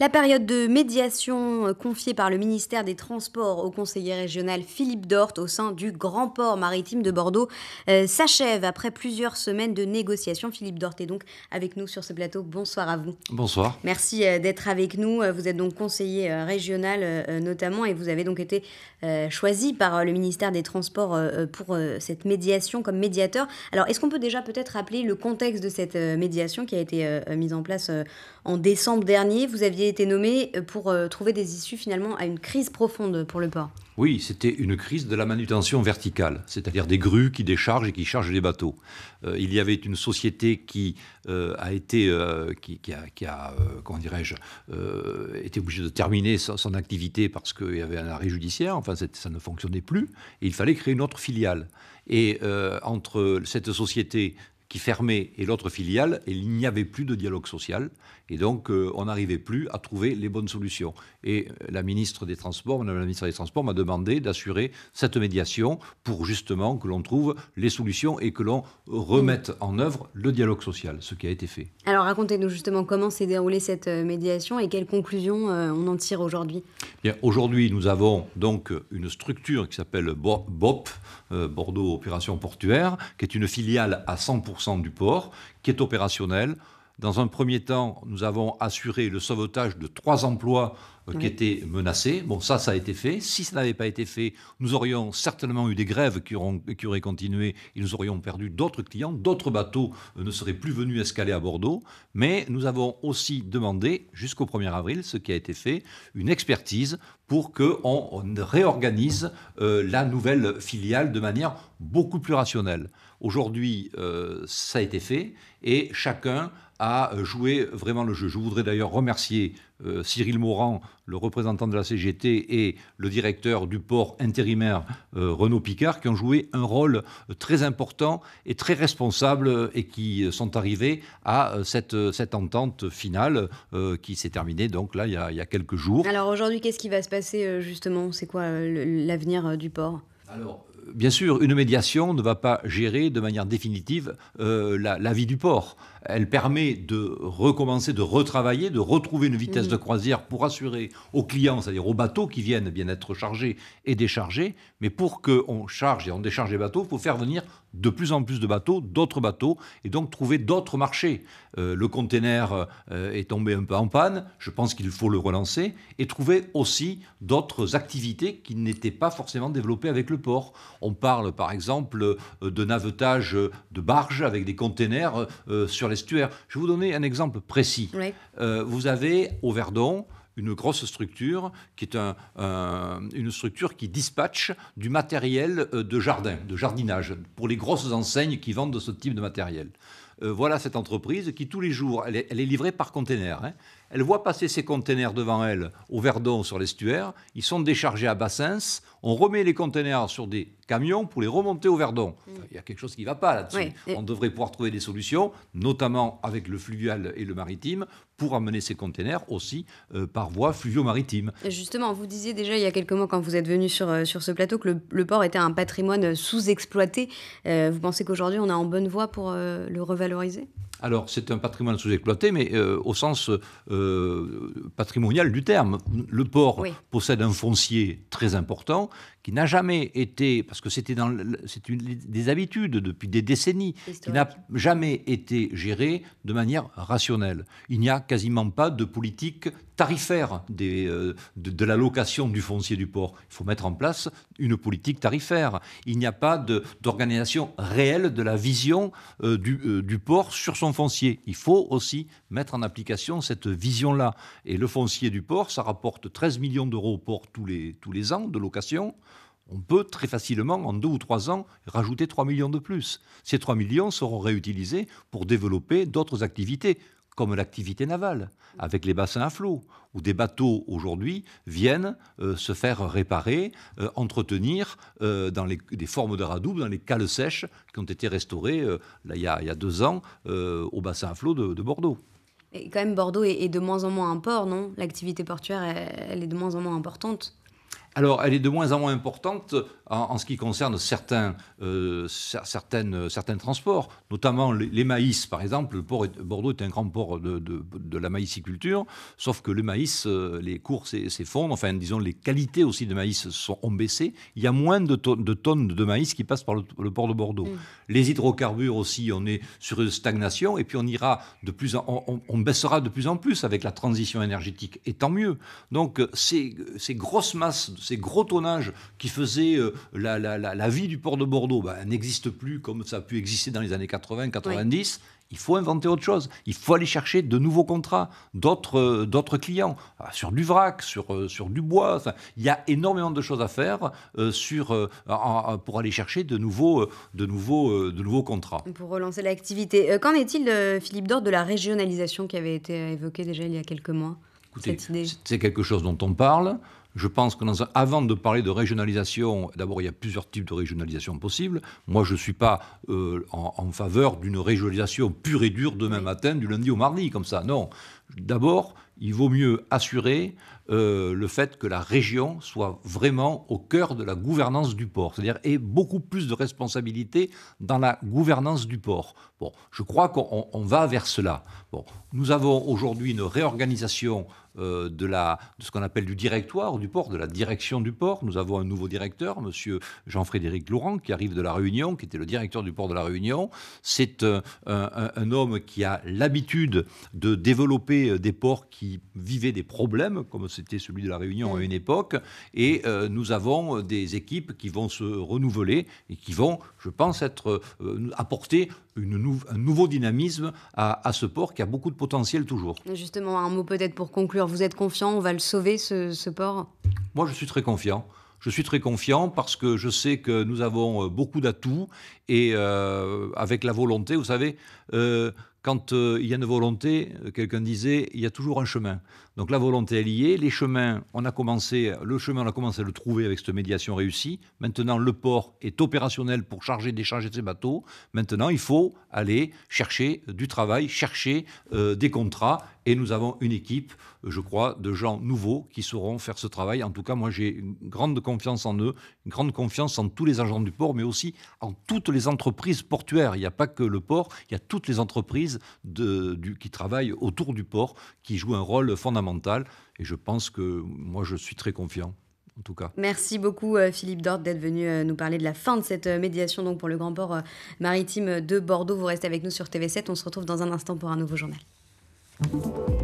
La période de médiation euh, confiée par le ministère des Transports au conseiller régional Philippe Dort au sein du Grand Port maritime de Bordeaux euh, s'achève après plusieurs semaines de négociations. Philippe Dort est donc avec nous sur ce plateau. Bonsoir à vous. Bonsoir. Merci euh, d'être avec nous. Vous êtes donc conseiller régional notamment et vous avez donc été choisi par le ministère des Transports pour cette médiation comme médiateur. Alors est-ce qu'on peut déjà peut-être rappeler le contexte de cette médiation qui a été mise en place en décembre dernier Vous aviez été nommé euh, pour euh, trouver des issues finalement à une crise profonde pour le port. Oui, c'était une crise de la manutention verticale, c'est-à-dire des grues qui déchargent et qui chargent les bateaux. Euh, il y avait une société qui a été, qui, a, qui a comment dirais-je, été obligée de terminer son, activité parce qu'il y avait un arrêt judiciaire. Enfin, ça ne fonctionnait plus. Et il fallait créer une autre filiale. Et entre cette société qui fermait et l'autre filiale, et il n'y avait plus de dialogue social. Et donc, euh, on n'arrivait plus à trouver les bonnes solutions. Et euh, la ministre des Transports, la ministre des Transports, m'a demandé d'assurer cette médiation pour justement que l'on trouve les solutions et que l'on remette mm. en œuvre le dialogue social, ce qui a été fait. Alors, racontez-nous justement comment s'est déroulée cette euh, médiation et quelles conclusions on en tire aujourd'hui. Bien, aujourd'hui, nous avons donc une structure qui s'appelle BOP, Bordeaux Opération Portuaire, qui est une filiale à 100% centre du port, qui est opérationnel dans un premier temps, nous avons assuré le sauvetage de trois emplois euh, qui étaient menacés. Bon, ça, ça a été fait. Si ça n'avait pas été fait, nous aurions certainement eu des grèves qui, auraient continué et nous aurions perdu d'autres clients. D'autres bateaux euh, ne seraient plus venus escaler à Bordeaux. Mais nous avons aussi demandé, jusqu'au 1er avril, ce qui a été fait, une expertise pour qu'on réorganise euh, la nouvelle filiale de manière beaucoup plus rationnelle. Aujourd'hui, ça a été fait et chacun à euh, jouer vraiment le jeu. Je voudrais d'ailleurs remercier euh, Cyril Morand, le représentant de la CGT, et le directeur du port intérimaire euh, Renaud Picard, qui ont joué un rôle très important et très responsable et qui sont arrivés à cette, cette entente finale qui s'est terminée donc là il y a, quelques jours. Alors aujourd'hui, qu'est-ce qui va se passer justement C'est quoi l'avenir du port alors, bien sûr, une médiation ne va pas gérer de manière définitive la, la, vie du port elle permet de recommencer, de retravailler, de retrouver une vitesse mmh. de croisière pour assurer aux clients, c'est-à-dire aux bateaux qui viennent bien être chargés et déchargés, mais pour qu'on charge et on décharge les bateaux, il faut faire venir de plus en plus de bateaux, d'autres bateaux, et donc trouver d'autres marchés. Euh, le container euh, est tombé un peu en panne, je pense qu'il faut le relancer, et trouver aussi d'autres activités qui n'étaient pas forcément développées avec le port. On parle par exemple euh, de navetage de barges avec des containers sur sur je vais vous donner un exemple précis. Euh, vous avez au Verdon une grosse structure qui est une structure qui dispatche du matériel euh, de jardin, de jardinage, pour les grosses enseignes qui vendent ce type de matériel. Euh, voilà cette entreprise qui tous les jours, elle est, livrée par container. Hein elle voit passer ses containers devant elle au Verdon sur l'estuaire, ils sont déchargés à Bassins, on remet les containers sur des camions pour les remonter au Verdon. Mm. Il y a quelque chose qui ne va pas là-dessus. On devrait pouvoir trouver des solutions, notamment avec le fluvial et le maritime, pour amener ces containers aussi euh, par voie fluvio-maritime. Justement, vous disiez déjà il y a quelques mois quand vous êtes venu sur, euh, ce plateau que le, port était un patrimoine sous-exploité. Euh, vous pensez qu'aujourd'hui on est en bonne voie pour le revaloriser alors, c'est un patrimoine sous-exploité, mais euh, au sens euh, patrimonial du terme. Le port possède un foncier très important qui n'a jamais été, parce que c'était dans, c'est une des habitudes depuis des décennies, qui n'a jamais été gérée de manière rationnelle. Il n'y a quasiment pas de politique tarifaire euh, de, de, la location du foncier du port. Il faut mettre en place une politique tarifaire. Il n'y a pas d'organisation réelle de la vision euh, du, euh, du, port sur son foncier. Il faut aussi mettre en application cette vision-là. Et le foncier du port, ça rapporte 13 millions d'euros au port tous les, tous les ans de location on peut très facilement, en deux ou trois ans, rajouter 3 millions de plus. Ces 3 millions seront réutilisés pour développer d'autres activités, comme l'activité navale, avec les bassins à flot, où des bateaux aujourd'hui viennent euh, se faire réparer, euh, entretenir euh, dans des formes de radoub, dans les cales sèches qui ont été restaurées là, il, y a, deux ans au bassin à flot de, Bordeaux. Et quand même, Bordeaux est, de moins en moins un port, non L'activité portuaire, elle est de moins en moins importante alors, elle est de moins en moins importante en, ce qui concerne certains, euh, certaines, euh, certains transports, notamment les, maïs, par exemple. Le port de Bordeaux est un grand port de, la maïsiculture, sauf que le maïs, euh, les cours s'effondrent. Enfin, disons, les qualités aussi de maïs sont, ont baissé. Il y a moins de, tonnes de maïs qui passent par le, port de Bordeaux. Mm. Les hydrocarbures aussi, on est sur une stagnation, et puis on ira de plus en, on, on baissera de plus en plus avec la transition énergétique, et tant mieux. Donc, ces, grosses masses ces gros tonnages qui faisaient euh, la, vie du port de Bordeaux n'existent bah, n'existe plus comme ça a pu exister dans les années 80, 90. Il faut inventer autre chose. Il faut aller chercher de nouveaux contrats, d'autres, euh, d'autres clients, ah, sur du vrac, sur, euh, du bois. il y a énormément de choses à faire sur, pour aller chercher de nouveaux, de, de nouveaux contrats. Pour relancer l'activité. Qu'en est-il, Philippe Dord, de la régionalisation qui avait été évoquée déjà il y a quelques mois c'est quelque chose dont on parle. Je pense que avant de parler de régionalisation, d'abord il y a plusieurs types de régionalisation possibles. Moi je ne suis pas euh, en, faveur d'une régionalisation pure et dure demain matin, du lundi au mardi, comme ça. Non, D'abord, il vaut mieux assurer euh, le fait que la région soit vraiment au cœur de la gouvernance du port, c'est-à-dire ait beaucoup plus de responsabilités dans la gouvernance du port. Bon, je crois qu'on va vers cela. Bon, nous avons aujourd'hui une réorganisation euh, de, ce qu'on appelle du directoire du port, de la direction du port. Nous avons un nouveau directeur, M. Jean-Frédéric Laurent, qui arrive de La Réunion, qui était le directeur du port de La Réunion. C'est euh, un, homme qui a l'habitude de développer euh, des ports qui vivaient des problèmes, comme c'était celui de la Réunion à mm. une époque, et euh, nous avons euh, des équipes qui vont se renouveler et qui vont, je pense, être, apporter une un nouveau dynamisme à, ce port qui a beaucoup de potentiel toujours. Justement, un mot peut-être pour conclure, vous êtes confiant, on va le sauver, ce, port Moi, je suis très confiant je suis très confiant parce que je sais que nous avons beaucoup d'atouts et avec la volonté, vous savez, quand euh, il y a une volonté, euh, quelqu'un disait, il y a toujours un chemin. Donc la volonté est liée. Les chemins, on a commencé, le chemin, on a commencé à le trouver avec cette médiation réussie. Maintenant, le port est opérationnel pour charger, décharger ses bateaux. Maintenant, il faut aller chercher du travail, chercher euh, des contrats et nous avons une équipe, euh, je crois, de gens nouveaux qui sauront faire ce travail. En tout cas, moi, j'ai une grande confiance en eux, une grande confiance en tous les agents du port, mais aussi en toutes les entreprises portuaires. Il n'y a pas que le port, il y a toutes les entreprises qui travaillent autour du port, qui jouent un rôle fondamental. Et je pense que moi, je suis très confiant. En tout cas. Merci beaucoup euh, Philippe Dort d'être venu euh, nous parler de la fin de cette médiation donc pour le grand port maritime de Bordeaux. Vous restez avec nous sur TV7, on se retrouve dans un instant pour un nouveau journal. Thank you.